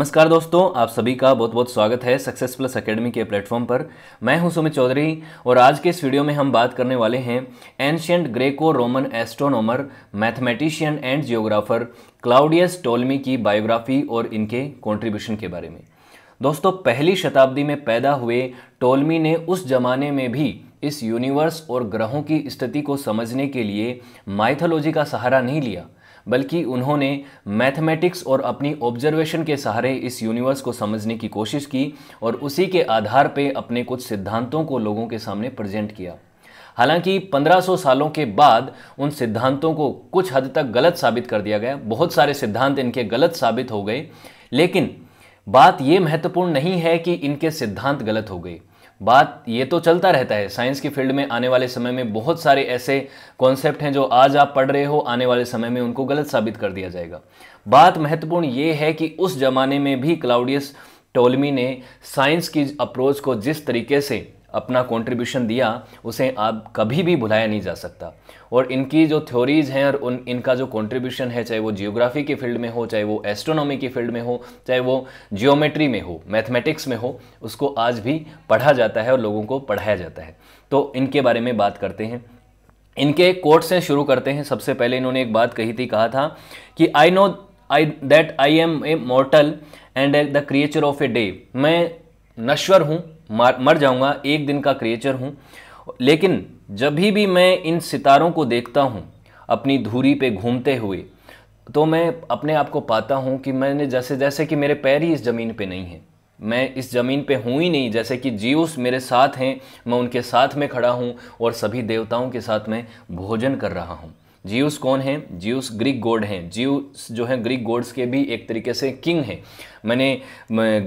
नमस्कार दोस्तों आप सभी का बहुत बहुत स्वागत है सक्सेस प्लस अकेडमी के प्लेटफॉर्म पर मैं हूं सुमित चौधरी और आज के इस वीडियो में हम बात करने वाले हैं ancient Greco Roman astronomer mathematician and geographer Claudius Ptolemy की बायोग्राफी और इनके कॉन्ट्रीब्यूशन के बारे में दोस्तों पहली शताब्दी में पैदा हुए टोलमी ने उस जमाने में भी इस यूनिवर्स और ग्रहों की स्थिति को समझने के लिए माइथोलॉजी का सहारा नहीं लिया बल्कि उन्होंने मैथमेटिक्स और अपनी ऑब्जर्वेशन के सहारे इस यूनिवर्स को समझने की कोशिश की और उसी के आधार पर अपने कुछ सिद्धांतों को लोगों के सामने प्रजेंट किया हालांकि 1500 सालों के बाद उन सिद्धांतों को कुछ हद तक गलत साबित कर दिया गया बहुत सारे सिद्धांत इनके गलत साबित हो गए लेकिन बात यह महत्वपूर्ण नहीं है कि इनके सिद्धांत गलत हो गए बात ये तो चलता रहता है साइंस की फील्ड में आने वाले समय में बहुत सारे ऐसे कॉन्सेप्ट हैं जो आज आप पढ़ रहे हो आने वाले समय में उनको गलत साबित कर दिया जाएगा बात महत्वपूर्ण ये है कि उस जमाने में भी क्लाउडियस टोलमी ने साइंस की अप्रोच को जिस तरीके से अपना कॉन्ट्रीब्यूशन दिया उसे आप कभी भी भुलाया नहीं जा सकता और इनकी जो थ्योरीज़ हैं और उन इनका जो कॉन्ट्रीब्यूशन है चाहे वो जियोग्राफी की फील्ड में हो चाहे वो एस्ट्रोनॉमी की फील्ड में हो चाहे वो जियोमेट्री में हो मैथमेटिक्स में हो उसको आज भी पढ़ा जाता है और लोगों को पढ़ाया जाता है तो इनके बारे में बात करते हैं इनके कोर्ट से शुरू करते हैं सबसे पहले इन्होंने एक बात कही थी कहा था कि I know I that I am a mortal and the creature of a day मैं नश्वर हूँ मर जाऊँगा एक दिन का क्रिएचर हूँ लेकिन जब भी मैं इन सितारों को देखता हूँ अपनी धूरी पे घूमते हुए तो मैं अपने आप को पाता हूँ कि मैंने जैसे जैसे कि मेरे पैर ही इस ज़मीन पे नहीं है मैं इस ज़मीन पे हूँ ही नहीं जैसे कि जीवस मेरे साथ हैं मैं उनके साथ में खड़ा हूँ और सभी देवताओं के साथ में भोजन कर रहा हूँ जीवस कौन है जीवस ग्रीक गोड हैं जीवस जो हैं ग्रीक गोड्स के भी एक तरीके से किंग हैं मैंने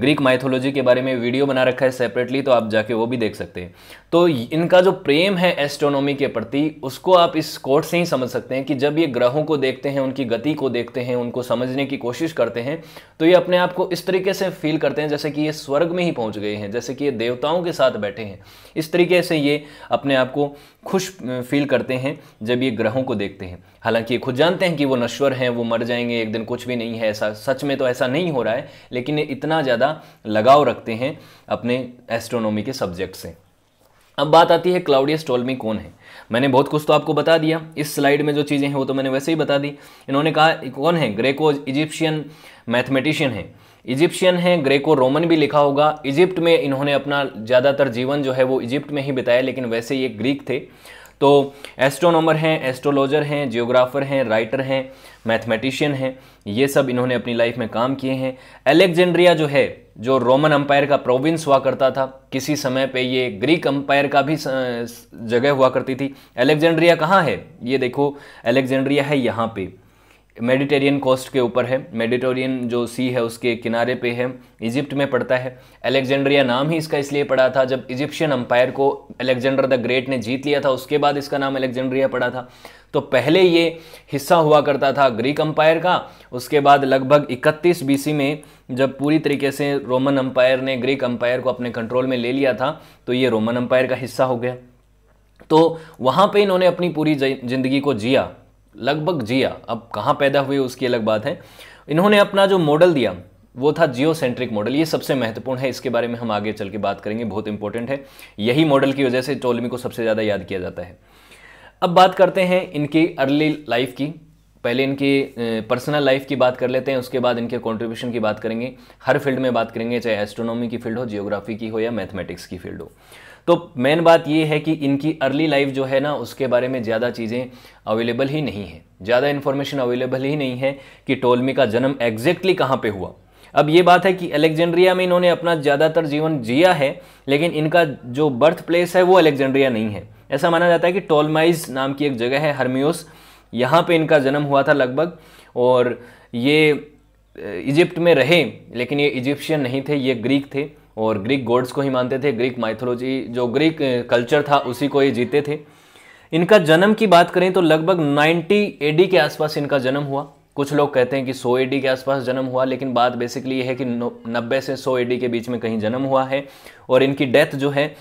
ग्रीक माइथोलॉजी के बारे में वीडियो बना रखा है सेपरेटली तो आप जाके वो भी देख सकते हैं तो इनका जो प्रेम है एस्ट्रोनॉमी के प्रति उसको आप इस कोर्ट से ही समझ सकते हैं कि जब ये ग्रहों को देखते हैं उनकी गति को देखते हैं उनको समझने की कोशिश करते हैं तो ये अपने आप को इस तरीके से फील करते हैं जैसे कि ये स्वर्ग में ही पहुंच गए हैं जैसे कि ये देवताओं के साथ बैठे हैं इस तरीके से ये अपने आप को खुश फील करते हैं जब ये ग्रहों को देखते हैं हालांकि ये खुद जानते हैं कि वो नश्वर हैं वो मर जाएंगे एक दिन कुछ भी नहीं है ऐसा सच में तो ऐसा नहीं हो रहा है लेकिन इतना ज़्यादा लगाव रखते हैं अपने एस्ट्रोनॉमी के सब्जेक्ट से अब बात आती है क्लाउडियस टोलमी कौन है मैंने बहुत कुछ तो आपको बता दिया इस स्लाइड में जो चीज़ें हैं वो तो मैंने वैसे ही बता दी इन्होंने कहा कौन है ग्रेको इजिप्शियन मैथमेटिशियन है इजिप्शियन है ग्रेको रोमन भी लिखा होगा इजिप्ट में इन्होंने अपना ज़्यादातर जीवन जो है वो इजिप्ट में ही बिताया लेकिन वैसे ये ग्रीक थे तो एस्ट्रोनॉमर हैं एस्ट्रोलॉजर हैं जियोग्राफर हैं राइटर हैं मैथमेटिशियन हैं ये सब इन्होंने अपनी लाइफ में काम किए हैं अलेक्जेंड्रिया जो है जो रोमन अम्पायर का प्रोविंस हुआ करता था किसी समय पे ये ग्रीक अम्पायर का भी जगह हुआ करती थी अलेक्जेंड्रिया कहाँ है ये देखो अलेक्जेंड्रिया है यहाँ पे मेडिटेरियन कोस्ट के ऊपर है मेडिटेरियन जो सी है उसके किनारे पे है इजिप्ट में पड़ता है अलेक्जेंड्रिया नाम ही इसका इसलिए पड़ा था जब इजिप्शियन अम्पायर को अलेक्जेंडर द ग्रेट ने जीत लिया था उसके बाद इसका नाम अलेक्जेंड्रिया पड़ा था तो पहले ये हिस्सा हुआ करता था ग्रीक अम्पायर का उसके बाद लगभग 31 बीसी में जब पूरी तरीके से रोमन अम्पायर ने ग्रीक अम्पायर को अपने कंट्रोल में ले लिया था तो ये रोमन अम्पायर का हिस्सा हो गया तो वहाँ पे इन्होंने अपनी पूरी ज़िंदगी को जिया लगभग जिया अब कहाँ पैदा हुए उसकी अलग बात है इन्होंने अपना जो मॉडल दिया वो था जियो सेंट्रिक मॉडल ये सबसे महत्वपूर्ण है इसके बारे में हम आगे चल के बात करेंगे बहुत इंपॉर्टेंट है यही मॉडल की वजह से टोलमी को सबसे ज़्यादा याद किया जाता है अब बात करते हैं इनकी अर्ली लाइफ की पहले इनकी पर्सनल लाइफ की बात कर लेते हैं उसके बाद इनके कंट्रीब्यूशन की बात करेंगे हर फील्ड में बात करेंगे चाहे एस्ट्रोनॉमी की फील्ड हो जियोग्राफी की हो या मैथमेटिक्स की फील्ड हो तो मेन बात ये है कि इनकी अर्ली लाइफ जो है ना उसके बारे में ज़्यादा चीज़ें अवेलेबल ही नहीं है ज़्यादा इन्फॉर्मेशन अवेलेबल ही नहीं है कि टोलमी का जन्म एग्जैक्टली कहाँ पर हुआ अब ये बात है कि अलेक्जेंड्रिया में इन्होंने अपना ज़्यादातर जीवन जिया है लेकिन इनका जो बर्थ प्लेस है वो अलेक्जेंड्रिया नहीं है ऐसा माना जाता है कि टोलमाइज नाम की एक जगह है हर्मियोस यहाँ पे इनका जन्म हुआ था लगभग और ये इजिप्ट में रहे लेकिन ये इजिप्शियन नहीं थे ये ग्रीक थे और ग्रीक गॉड्स को ही मानते थे ग्रीक माइथोलॉजी जो ग्रीक कल्चर eh, था उसी को ये जीते थे इनका जन्म की बात करें तो लगभग 90 एडी के आसपास इनका जन्म हुआ कुछ लोग कहते हैं कि 100 एडी के आसपास जन्म हुआ लेकिन बात बेसिकली ये है कि 90 से 100 एडी के बीच में कहीं जन्म हुआ है और इनकी डेथ जो है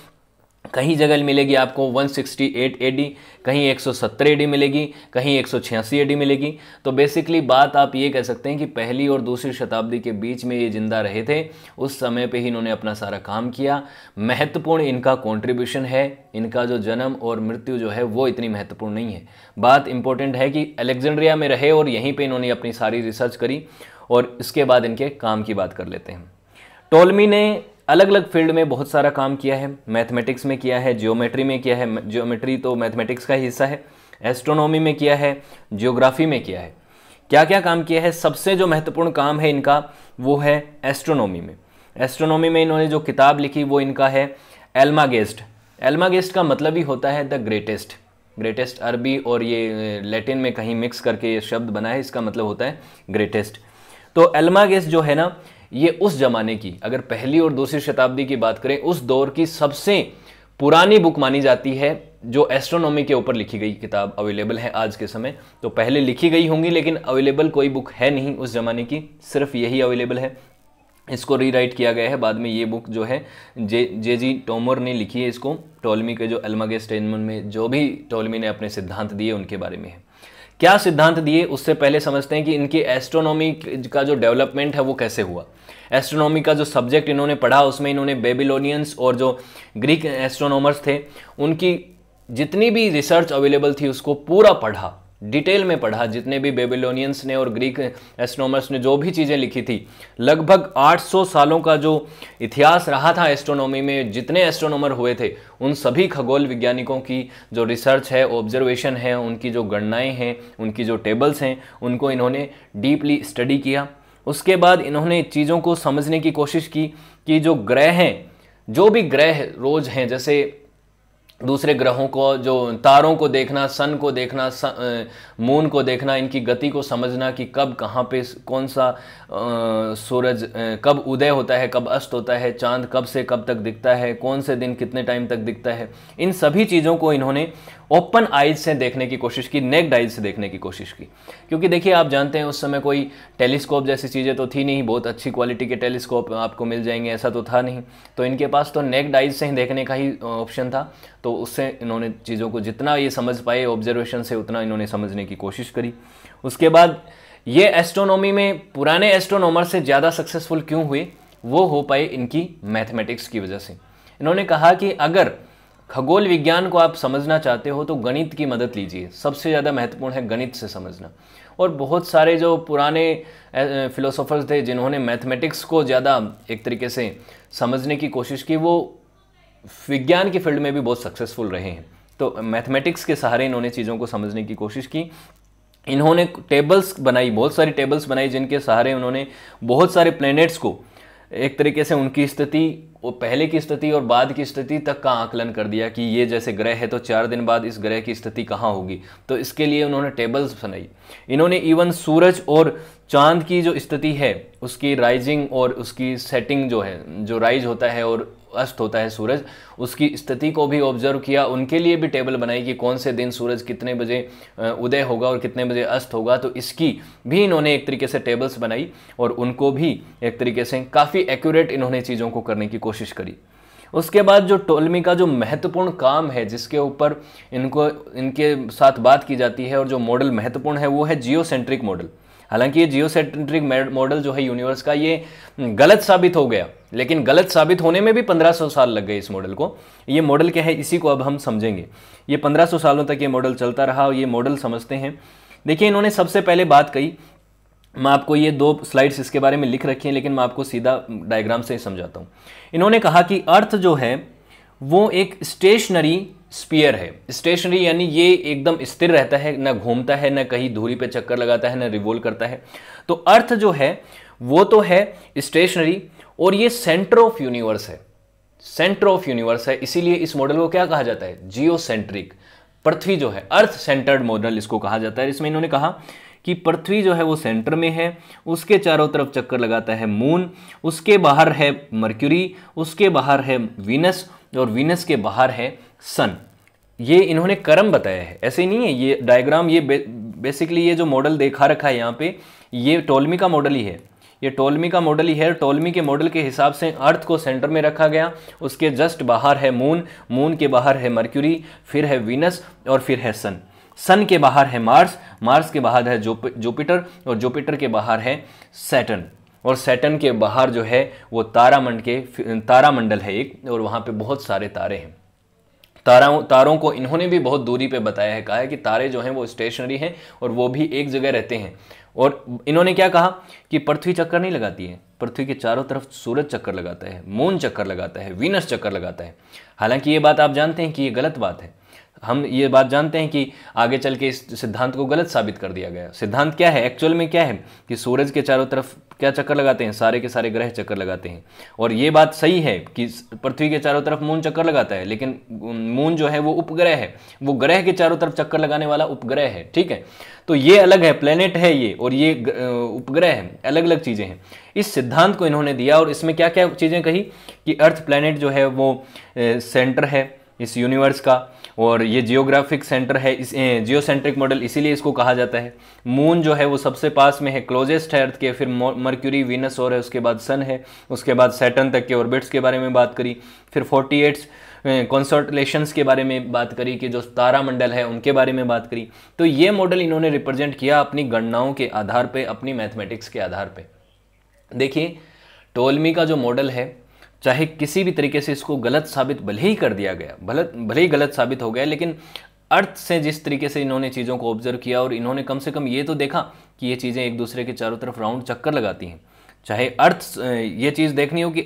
कहीं जगह मिलेगी आपको 168 एडी कहीं 170 एडी मिलेगी कहीं 186 एडी मिलेगी तो बेसिकली बात आप ये कह सकते हैं कि पहली और दूसरी शताब्दी के बीच में ये ज़िंदा रहे थे उस समय पे ही इन्होंने अपना सारा काम किया महत्वपूर्ण इनका कॉन्ट्रीब्यूशन है इनका जो जन्म और मृत्यु जो है वो इतनी महत्वपूर्ण नहीं है बात इंपॉर्टेंट है कि अलेक्जेंड्रिया में रहे और यहीं पर इन्होंने अपनी सारी रिसर्च करी और इसके बाद इनके काम की बात कर लेते हैं टोलमी ने अलग अलग फील्ड में बहुत सारा काम किया है मैथमेटिक्स में किया है जियोमेट्री में किया है जियोमेट्री तो मैथमेटिक्स का हिस्सा है एस्ट्रोनॉमी में किया है जियोग्राफी में किया है क्या क्या काम किया है सबसे जो महत्वपूर्ण काम है इनका वो है एस्ट्रोनॉमी में एस्ट्रोनॉमी में इन्होंने जो किताब लिखी वो इनका है एल्मागेस्ट एल्मागेस्ट का मतलब ही होता है द ग्रेटेस्ट ग्रेटेस्ट अरबी और ये लैटिन में कहीं मिक्स करके ये शब्द बना है इसका मतलब होता है ग्रेटेस्ट तो एल्मागेस्ट जो है ना ये उस ज़माने की अगर पहली और दूसरी शताब्दी की बात करें उस दौर की सबसे पुरानी बुक मानी जाती है जो एस्ट्रोनॉमी के ऊपर लिखी गई किताब अवेलेबल है आज के समय तो पहले लिखी गई होंगी लेकिन अवेलेबल कोई बुक है नहीं उस ज़माने की सिर्फ यही अवेलेबल है इसको रीराइट किया गया है बाद में ये बुक जो है जे जे जी टोमर ने लिखी है इसको टोलमी के जो अलमागे स्टेनमन में जो भी टोलमी ने अपने सिद्धांत दिए उनके बारे में है क्या सिद्धांत दिए उससे पहले समझते हैं कि इनकी एस्ट्रोनॉमी का जो डेवलपमेंट है वो कैसे हुआ एस्ट्रोनॉमी का जो सब्जेक्ट इन्होंने पढ़ा उसमें इन्होंने बेबीलोनियंस और जो ग्रीक एस्ट्रोनॉमर्स थे उनकी जितनी भी रिसर्च अवेलेबल थी उसको पूरा पढ़ा डिटेल में पढ़ा जितने भी बेबीलोनियंस ने और ग्रीक एस्ट्रोनॉमर्स ने जो भी चीज़ें लिखी थी लगभग 800 सालों का जो इतिहास रहा था एस्ट्रोनॉमी में जितने एस्ट्रोनॉमर हुए थे उन सभी खगोल वैज्ञानिकों की जो रिसर्च है ऑब्जर्वेशन है उनकी जो गणनाएं हैं उनकी जो टेबल्स हैं उनको इन्होंने डीपली स्टडी किया उसके बाद इन्होंने चीज़ों को समझने की कोशिश की कि जो ग्रह हैं जो भी ग्रह रोज हैं जैसे दूसरे ग्रहों को जो तारों को देखना सन को देखना सन, मून को देखना इनकी गति को समझना कि कब कहाँ पे कौन सा आ, सूरज कब उदय होता है कब अस्त होता है चांद कब से कब तक दिखता है कौन से दिन कितने टाइम तक दिखता है इन सभी चीज़ों को इन्होंने ओपन आइज से देखने की कोशिश की नेक्ड आइज से देखने की कोशिश की क्योंकि देखिए आप जानते हैं उस समय कोई टेलीस्कोप जैसी चीज़ें तो थी नहीं बहुत अच्छी क्वालिटी के टेलीस्कोप आपको मिल जाएंगे ऐसा तो था नहीं तो इनके पास तो नेक्ड आइज से ही देखने का ही ऑप्शन था तो उससे इन्होंने चीज़ों को जितना ये समझ पाए ऑब्जर्वेशन से उतना इन्होंने समझने की कोशिश करी उसके बाद ये एस्ट्रोनॉमी में पुराने एस्ट्रोनॉमर से ज़्यादा सक्सेसफुल क्यों हुए वो हो पाए इनकी मैथमेटिक्स की वजह से इन्होंने कहा कि अगर खगोल विज्ञान को आप समझना चाहते हो तो गणित की मदद लीजिए सबसे ज़्यादा महत्वपूर्ण है गणित से समझना और बहुत सारे जो पुराने फिलोसोफर्स थे जिन्होंने मैथमेटिक्स को ज़्यादा एक तरीके से समझने की कोशिश की वो विज्ञान की फील्ड में भी बहुत सक्सेसफुल रहे हैं तो मैथमेटिक्स के सहारे इन्होंने चीज़ों को समझने की कोशिश की इन्होंने टेबल्स बनाई बहुत सारी टेबल्स बनाई जिनके सहारे उन्होंने बहुत सारे प्लैनेट्स को एक तरीके से उनकी स्थिति वो पहले की स्थिति और बाद की स्थिति तक का आकलन कर दिया कि ये जैसे ग्रह है तो चार दिन बाद इस ग्रह की स्थिति कहाँ होगी तो इसके लिए उन्होंने टेबल्स बनाई इन्होंने इवन सूरज और चांद की जो स्थिति है उसकी राइजिंग और उसकी सेटिंग जो है जो राइज होता है और अस्त होता है सूरज उसकी स्थिति को भी ऑब्जर्व किया उनके लिए भी टेबल बनाई कि कौन से दिन सूरज कितने बजे उदय होगा और कितने बजे अस्त होगा तो इसकी भी इन्होंने एक तरीके से टेबल्स बनाई और उनको भी एक तरीके से काफ़ी एक्यूरेट इन्होंने चीज़ों को करने की कोशिश करी उसके बाद जो टोलमी का जो महत्वपूर्ण काम है जिसके ऊपर इनको इनके साथ बात की जाती है और जो मॉडल महत्वपूर्ण है वो है जियो मॉडल हालांकि ये जियो मॉडल जो है यूनिवर्स का ये हम्म, गलत साबित हो गया लेकिन गलत साबित होने में भी 1500 साल लग गए इस मॉडल को ये मॉडल क्या है इसी को अब हम समझेंगे ये 1500 सालों तक ये मॉडल चलता रहा और ये मॉडल समझते हैं देखिए इन्होंने सबसे पहले बात कही मैं आपको ये दो स्लाइड्स इसके बारे में लिख रखी हैं लेकिन मैं आपको सीधा डायग्राम से समझाता हूँ इन्होंने कहा कि अर्थ जो है वो एक स्टेशनरी स्पीयर है स्टेशनरी यानी ये एकदम स्थिर रहता है ना घूमता है ना कहीं धूरी पे चक्कर लगाता है ना रिवोल्व करता है तो अर्थ जो है वो तो है स्टेशनरी और ये सेंटर ऑफ यूनिवर्स है सेंटर ऑफ यूनिवर्स है इसीलिए इस मॉडल को क्या कहा जाता है जियो सेंट्रिक पृथ्वी जो है अर्थ सेंटर्ड मॉडल इसको कहा जाता है इसमें इन्होंने कहा कि पृथ्वी जो है वो सेंटर में है उसके चारों तरफ चक्कर लगाता है मून उसके बाहर है मर्क्यूरी उसके बाहर है वीनस और वीनस के बाहर है सन ये इन्होंने कर्म बताया है ऐसे नहीं है ये डायग्राम ये बे, बेसिकली ये जो मॉडल देखा रखा है यहाँ पे ये टोलमी का मॉडल ही है ये टोलमी का मॉडल ही है टोलमी के मॉडल के हिसाब से अर्थ को सेंटर में रखा गया उसके जस्ट बाहर है मून मून के बाहर है मर्क्यूरी फिर है वीनस और फिर है सन सन के बाहर है मार्स मार्स के बाहर है जुपिटर और जुपिटर के बाहर है सैटन और सैटन के बाहर जो है वो तारामंड के तारामंडल है एक और वहाँ पे बहुत सारे तारे हैं तारों तारों को इन्होंने भी बहुत दूरी पे बताया है कहा है कि तारे जो हैं वो स्टेशनरी हैं और वो भी एक जगह रहते हैं और इन्होंने क्या कहा कि पृथ्वी चक्कर नहीं लगाती है पृथ्वी के चारों तरफ सूरज चक्कर लगाता है मून चक्कर लगाता है वीनस चक्कर लगाता है हालांकि ये बात आप जानते हैं कि ये गलत बात है हम ये बात जानते हैं कि आगे चल के इस सिद्धांत को गलत साबित कर दिया गया सिद्धांत क्या है एक्चुअल में क्या है कि सूरज के चारों तरफ क्या चक्कर लगाते हैं सारे के सारे ग्रह चक्कर लगाते हैं और ये बात सही है कि पृथ्वी के चारों तरफ मून चक्कर लगाता है लेकिन मून जो है वो उपग्रह है वो ग्रह के चारों तरफ चक्कर लगाने वाला उपग्रह है ठीक है तो ये अलग है प्लेनेट है ये और ये उपग्रह है अलग अलग चीज़ें हैं इस सिद्धांत को इन्होंने दिया और इसमें क्या क्या चीज़ें कही कि अर्थ प्लेनेट जो है वो सेंटर है इस यूनिवर्स का और ये जियोग्राफिक सेंटर है इस जियो सेंट्रिक मॉडल इसीलिए इसको कहा जाता है मून जो है वो सबसे पास में है क्लोजेस्ट है अर्थ के फिर मर्क्यूरी वीनस और है उसके बाद सन है उसके बाद सैटन तक के ऑर्बिट्स के बारे में बात करी फिर फोर्टी एट्स कॉन्सर्टलेशंस के बारे में बात करी कि जो तारामंडल है उनके बारे में बात करी तो ये मॉडल इन्होंने रिप्रेजेंट किया अपनी गणनाओं के आधार पर अपनी मैथमेटिक्स के आधार पर देखिए टोलमी का जो मॉडल है चाहे किसी भी तरीके से इसको गलत साबित भले ही कर दिया गया भले भले ही गलत साबित हो गया लेकिन अर्थ से जिस तरीके से इन्होंने चीज़ों को ऑब्जर्व किया और इन्होंने कम से कम ये तो देखा कि ये चीज़ें एक दूसरे के चारों तरफ राउंड चक्कर लगाती हैं चाहे अर्थ ये चीज़ देखनी हो कि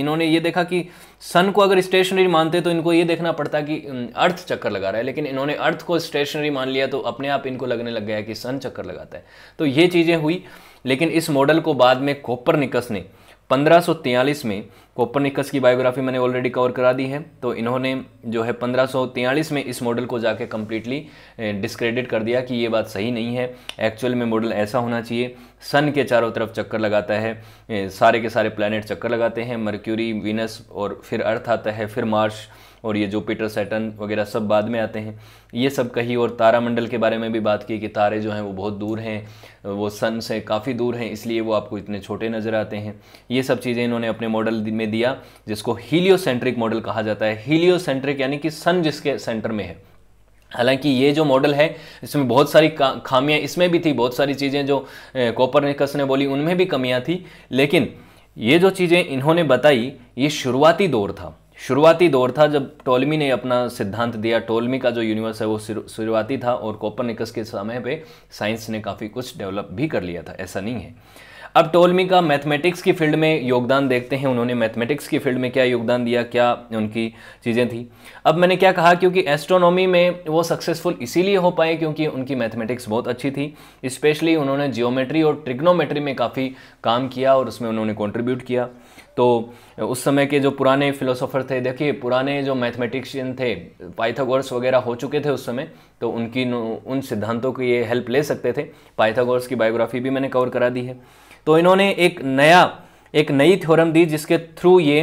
इन्होंने ये देखा कि सन को अगर स्टेशनरी मानते तो इनको ये देखना पड़ता कि अर्थ चक्कर लगा रहा है लेकिन इन्होंने अर्थ को स्टेशनरी मान लिया तो अपने आप इनको लगने लग गया कि सन चक्कर लगाता है तो ये चीज़ें हुई लेकिन इस मॉडल को बाद में कोपर निकस ने 1543 में कोपरनिकस की बायोग्राफी मैंने ऑलरेडी कवर करा दी है तो इन्होंने जो है 1543 में इस मॉडल को जाके कम्प्लीटली डिस्क्रेडिट कर दिया कि ये बात सही नहीं है एक्चुअल में मॉडल ऐसा होना चाहिए सन के चारों तरफ चक्कर लगाता है सारे के सारे प्लानट चक्कर लगाते हैं मर्क्यूरी वीनस और फिर अर्थ आता है फिर मार्श और ये जुपिटर सैटन वगैरह सब बाद में आते हैं ये सब कही और तारामंडल के बारे में भी बात की कि तारे जो हैं वो बहुत दूर हैं वो सन से काफ़ी दूर हैं इसलिए वो आपको इतने छोटे नज़र आते हैं ये सब चीज़ें इन्होंने अपने मॉडल में दिया जिसको हीलियोसेंट्रिक मॉडल कहा जाता है हीलियोसेंट्रिक यानी कि सन जिसके सेंटर में है हालांकि ये जो मॉडल है इसमें बहुत सारी खामियां इसमें भी थी बहुत सारी चीज़ें जो कॉपरनिकस ने बोली उनमें भी कमियां थी लेकिन ये जो चीज़ें इन्होंने बताई ये शुरुआती दौर था शुरुआती दौर था जब टोलमी ने अपना सिद्धांत दिया टोलमी का जो यूनिवर्स है वो शुरुआती था और कोपरनिकस के समय पे साइंस ने काफ़ी कुछ डेवलप भी कर लिया था ऐसा नहीं है अब टोलमी का मैथमेटिक्स की फील्ड में योगदान देखते हैं उन्होंने मैथमेटिक्स की फील्ड में क्या योगदान दिया क्या उनकी चीज़ें थी अब मैंने क्या कहा क्योंकि एस्ट्रोनॉमी में वो सक्सेसफुल इसीलिए हो पाए क्योंकि उनकी मैथमेटिक्स बहुत अच्छी थी स्पेशली उन्होंने जियोमेट्री और ट्रिग्नोमेट्री में काफ़ी काम किया और उसमें उन्होंने कॉन्ट्रीब्यूट किया तो उस समय के जो पुराने फिलोसोफर थे देखिए पुराने जो मैथमेटिशियन थे पाइथागोरस वगैरह हो चुके थे उस समय तो उनकी उन सिद्धांतों की ये हेल्प ले सकते थे पाइथागोरस की बायोग्राफी भी मैंने कवर करा दी है तो इन्होंने एक नया एक नई थ्योरम दी जिसके थ्रू ये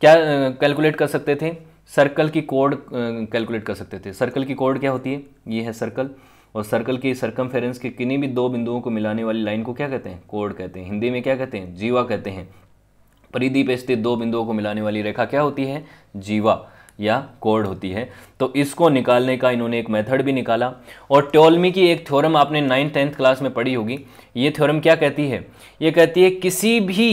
क्या कैलकुलेट कर सकते थे सर्कल की कोड कैलकुलेट कर सकते थे सर्कल की कोड क्या होती है ये है सर्कल और सर्कल की सर्कम के किन्हीं भी दो बिंदुओं को मिलाने वाली लाइन को क्या कहते हैं कोड कहते हैं हिंदी में क्या कहते हैं जीवा कहते हैं परिधि पर स्थित दो बिंदुओं को मिलाने वाली रेखा क्या होती है जीवा या कोड होती है तो इसको निकालने का इन्होंने एक मेथड भी निकाला और टोलमी की एक थ्योरम आपने नाइन्थ टेंथ क्लास में पढ़ी होगी ये थ्योरम क्या कहती है ये कहती है किसी भी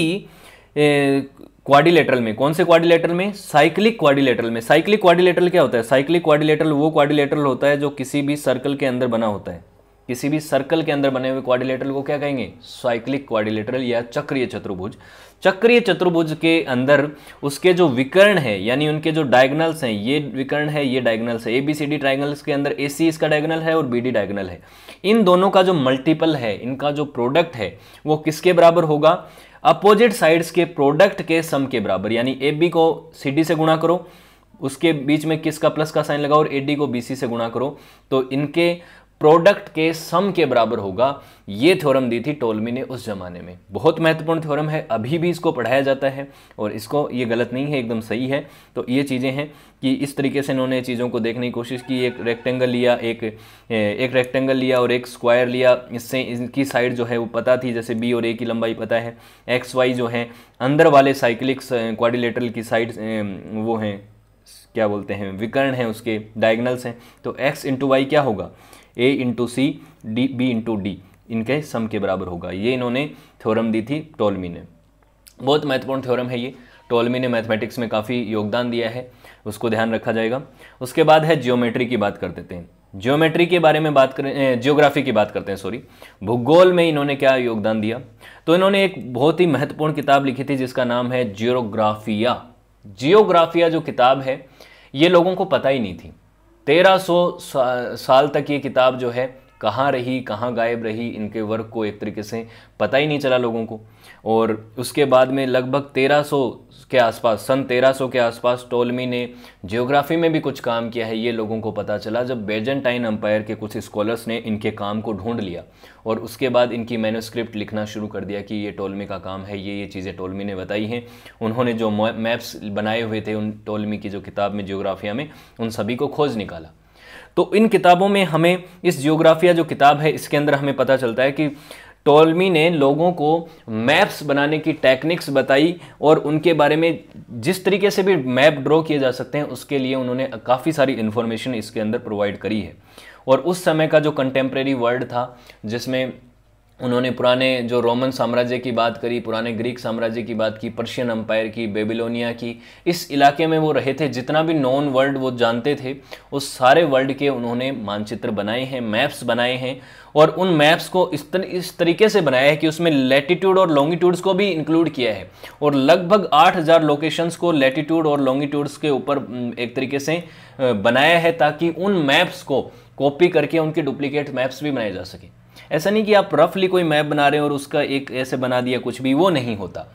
क्वाडिलेटरल में कौन से क्वाडिलेटरल में साइक्लिक क्वाडिलेटरल में साइक्लिक क्वाडिलेटरल क्या होता है साइक्लिक क्वाडिलेटरल वो क्वाडिलेटरल होता है जो किसी भी सर्कल के अंदर बना होता है किसी भी सर्कल के अंदर बने हुए क्वाड्रिलेटरल को क्या कहेंगे साइक्लिक क्वाड्रिलेटरल या चक्रीय चतुर्भुज चक्रीय चतुर्भुज के अंदर उसके जो विकर्ण है यानी उनके जो डायगनल्स हैं ये विकर्ण है ये डायगनल्स है A B C D triangles के अंदर ए सी इसका डायगनल है और बी डी डायगनल है इन दोनों का जो मल्टीपल है इनका जो प्रोडक्ट है वो किसके बराबर होगा अपोजिट साइड्स के प्रोडक्ट के सम के बराबर यानी ए बी को सी डी से गुणा करो उसके बीच में किसका प्लस का साइन लगाओ और ए डी को बी सी से गुणा करो तो इनके प्रोडक्ट के सम के बराबर होगा ये थ्योरम दी थी टोलमी ने उस जमाने में बहुत महत्वपूर्ण थ्योरम है अभी भी इसको पढ़ाया जाता है और इसको ये गलत नहीं है एकदम सही है तो ये चीज़ें हैं कि इस तरीके से इन्होंने चीज़ों को देखने की कोशिश की एक रेक्टेंगल लिया एक एक रेक्टेंगल लिया और एक स्क्वायर लिया इससे इनकी साइड जो है वो पता थी जैसे बी और ए की लंबाई पता है एक्स वाई जो है अंदर वाले साइकिलिक्स क्वारिलेटर की साइड वो हैं क्या बोलते हैं विकर्ण हैं उसके डायगनल्स हैं तो एक्स इंटू वाई क्या होगा A into C D B into D इनके सम के बराबर होगा ये इन्होंने थ्योरम दी थी टोलमी ने बहुत महत्वपूर्ण थ्योरम है ये टोलमी ने मैथमेटिक्स में काफ़ी योगदान दिया है उसको ध्यान रखा जाएगा उसके बाद है जियोमेट्री की बात कर देते हैं जियोमेट्री के बारे में बात करें जियोग्राफी की बात करते हैं सॉरी भूगोल में इन्होंने क्या योगदान दिया तो इन्होंने एक बहुत ही महत्वपूर्ण किताब लिखी थी जिसका नाम है जियोग्राफिया जियोग्राफिया जो किताब है ये लोगों को पता ही नहीं थी तेरह सौ साल तक ये किताब जो है कहाँ रही कहाँ गायब रही इनके वर्क को एक तरीके से पता ही नहीं चला लोगों को और उसके बाद में लगभग 1300 के आसपास सन 1300 के आसपास टोलमी ने जियोग्राफी में भी कुछ काम किया है ये लोगों को पता चला जब बेजेंटाइन अम्पायर के कुछ स्कॉलर्स ने इनके काम को ढूंढ लिया और उसके बाद इनकी मैनोस्क्रिप्ट लिखना शुरू कर दिया कि ये टोलमी का काम है ये ये चीज़ें टोलमी ने बताई हैं उन्होंने जो मैप्स बनाए हुए थे उन टोलमी की जो किताब में जियोग्राफिया में उन सभी को खोज निकाला तो इन किताबों में हमें इस जियोग्राफिया जो किताब है इसके अंदर हमें पता चलता है कि टोलमी ने लोगों को मैप्स बनाने की टेक्निक्स बताई और उनके बारे में जिस तरीके से भी मैप ड्रॉ किए जा सकते हैं उसके लिए उन्होंने काफ़ी सारी इन्फॉर्मेशन इसके अंदर प्रोवाइड करी है और उस समय का जो कंटेम्प्रेरी वर्ल्ड था जिसमें उन्होंने पुराने जो रोमन साम्राज्य की बात करी पुराने ग्रीक साम्राज्य की बात की पर्शियन अम्पायर की बेबीलोनिया की इस इलाके में वो रहे थे जितना भी नॉन वर्ल्ड वो जानते थे उस सारे वर्ल्ड के उन्होंने मानचित्र बनाए हैं मैप्स बनाए हैं और उन मैप्स को इस तर, इस तरीके से बनाया है कि उसमें लेटीट्यूड और लॉन्गिट्यूड्स को भी इंक्लूड किया है और लगभग आठ हज़ार लोकेशंस को लेटीट्यूड और लॉन्गिट्यूड्स के ऊपर एक तरीके से बनाया है ताकि उन मैप्स को कॉपी करके उनके डुप्लीकेट मैप्स भी बनाए जा सकें ऐसा नहीं कि आप रफली कोई मैप बना रहे हैं और उसका एक ऐसे बना दिया कुछ भी वो नहीं होता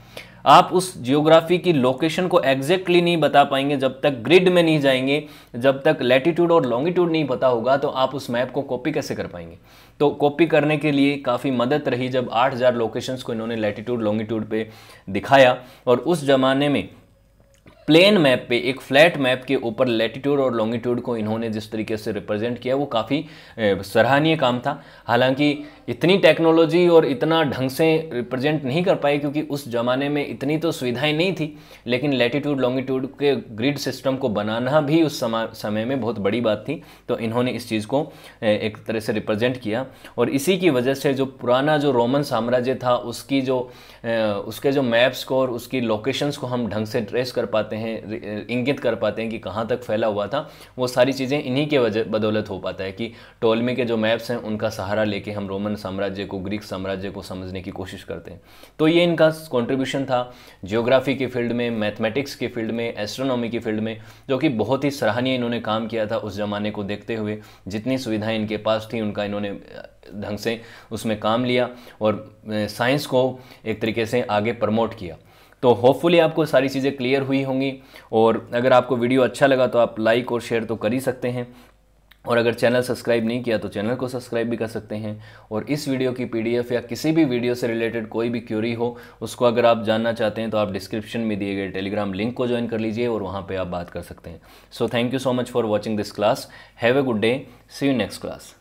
आप उस जियोग्राफी की लोकेशन को एग्जैक्टली नहीं बता पाएंगे जब तक ग्रिड में नहीं जाएंगे जब तक लैटिट्यूड और लॉन्गिट्यूड नहीं पता होगा तो आप उस मैप को कॉपी कैसे कर पाएंगे तो कॉपी करने के लिए काफ़ी मदद रही जब 8000 लोकेशंस को इन्होंने लेटिट्यूड लॉन्गिट्यूड पे दिखाया और उस ज़माने में प्लेन मैप पे एक फ्लैट मैप के ऊपर लेटीट्यूड और लॉन्गिट्यूड को इन्होंने जिस तरीके से रिप्रेजेंट किया वो काफ़ी सराहनीय काम था हालांकि इतनी टेक्नोलॉजी और इतना ढंग से रिप्रेजेंट नहीं कर पाए क्योंकि उस ज़माने में इतनी तो सुविधाएं नहीं थी लेकिन लेटीट्यूड लॉन्गिट्यूड के ग्रिड सिस्टम को बनाना भी उस समय में बहुत बड़ी बात थी तो इन्होंने इस चीज़ को एक तरह से रिप्रेजेंट किया और इसी की वजह से जो पुराना जो रोमन साम्राज्य था उसकी जो उसके जो मैप्स को और उसकी लोकेशंस को हम ढंग से ट्रेस कर पाते हैं हैं इंगित कर पाते हैं कि कहाँ तक फैला हुआ था वो सारी चीज़ें इन्हीं के वजह बदौलत हो पाता है कि टोलमी के जो मैप्स हैं उनका सहारा लेके हम रोमन साम्राज्य को ग्रीक साम्राज्य को समझने की कोशिश करते हैं तो ये इनका कॉन्ट्रीब्यूशन था जियोग्राफी के फील्ड में मैथमेटिक्स के फील्ड में एस्ट्रोनॉमी के फील्ड में जो कि बहुत ही सराहनीय इन्होंने काम किया था उस ज़माने को देखते हुए जितनी सुविधाएं इनके पास थी उनका इन्होंने ढंग से उसमें काम लिया और साइंस को एक तरीके से आगे प्रमोट किया तो होपफुली आपको सारी चीज़ें क्लियर हुई होंगी और अगर आपको वीडियो अच्छा लगा तो आप लाइक और शेयर तो कर ही सकते हैं और अगर चैनल सब्सक्राइब नहीं किया तो चैनल को सब्सक्राइब भी कर सकते हैं और इस वीडियो की पीडीएफ या किसी भी वीडियो से रिलेटेड कोई भी क्यूरी हो उसको अगर आप जानना चाहते हैं तो आप डिस्क्रिप्शन में दिए गए टेलीग्राम लिंक को ज्वाइन कर लीजिए और वहाँ पर आप बात कर सकते हैं so thank you so much for watching this class have a good day see you next class